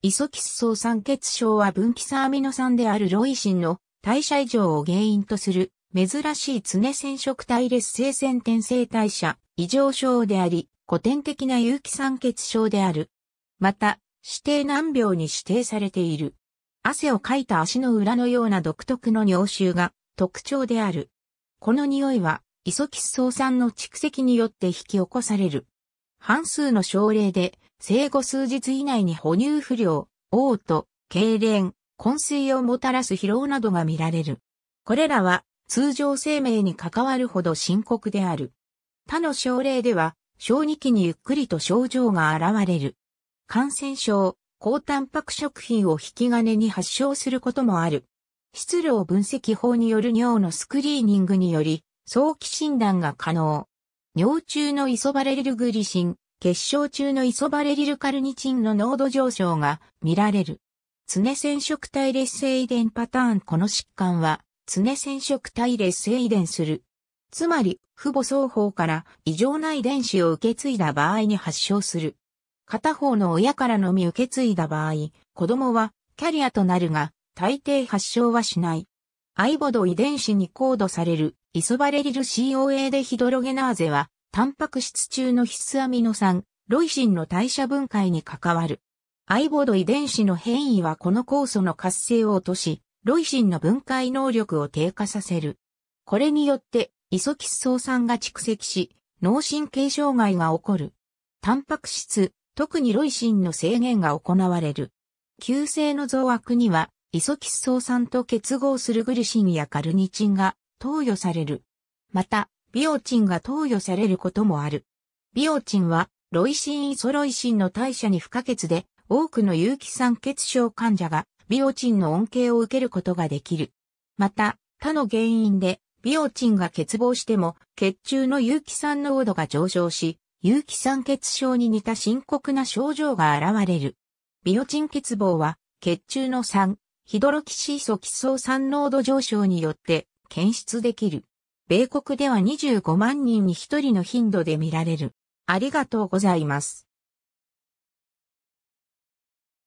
イソキス相酸欠症は分岐酸アミノ酸であるロイシンの代謝異常を原因とする珍しい常染色体劣性線転生代謝異常症であり、古典的な有機酸欠症である。また、指定難病に指定されている。汗をかいた足の裏のような独特の尿臭が特徴である。この匂いは、イソキス相酸の蓄積によって引き起こされる。半数の症例で、生後数日以内に哺乳不良、嘔吐、痙攣、昏睡をもたらす疲労などが見られる。これらは通常生命に関わるほど深刻である。他の症例では、小児期にゆっくりと症状が現れる。感染症、高タンパク食品を引き金に発症することもある。質量分析法による尿のスクリーニングにより、早期診断が可能。尿中のイソバレルグリシン、結晶中のイソバレリルカルニチンの濃度上昇が見られる。常染色体劣性遺伝パターンこの疾患は、常染色体劣性遺伝する。つまり、父母双方から異常な遺伝子を受け継いだ場合に発症する。片方の親からのみ受け継いだ場合、子供はキャリアとなるが、大抵発症はしない。アイボド遺伝子にコードされるイソバレリル COA でヒドロゲナーゼはタンパク質中の必須アミノ酸、ロイシンの代謝分解に関わる。アイボド遺伝子の変異はこの酵素の活性を落とし、ロイシンの分解能力を低下させる。これによって、イソキスソ酸が蓄積し、脳神経障害が起こる。タンパク質、特にロイシンの制限が行われる。急性の増悪には、イソキスソ酸と結合するグリシンやカルニチンが投与される。また、ビオチンが投与されることもある。ビオチンは、ロイシンイソロイシンの代謝に不可欠で、多くの有機酸欠症患者が、ビオチンの恩恵を受けることができる。また、他の原因で、ビオチンが欠乏しても、血中の有機酸濃度が上昇し、有機酸欠症に似た深刻な症状が現れる。ビオチン欠乏は、血中の酸、ヒドロキシーソソ礎酸濃度上昇によって検出できる。米国では25万人に1人の頻度で見られる。ありがとうございます。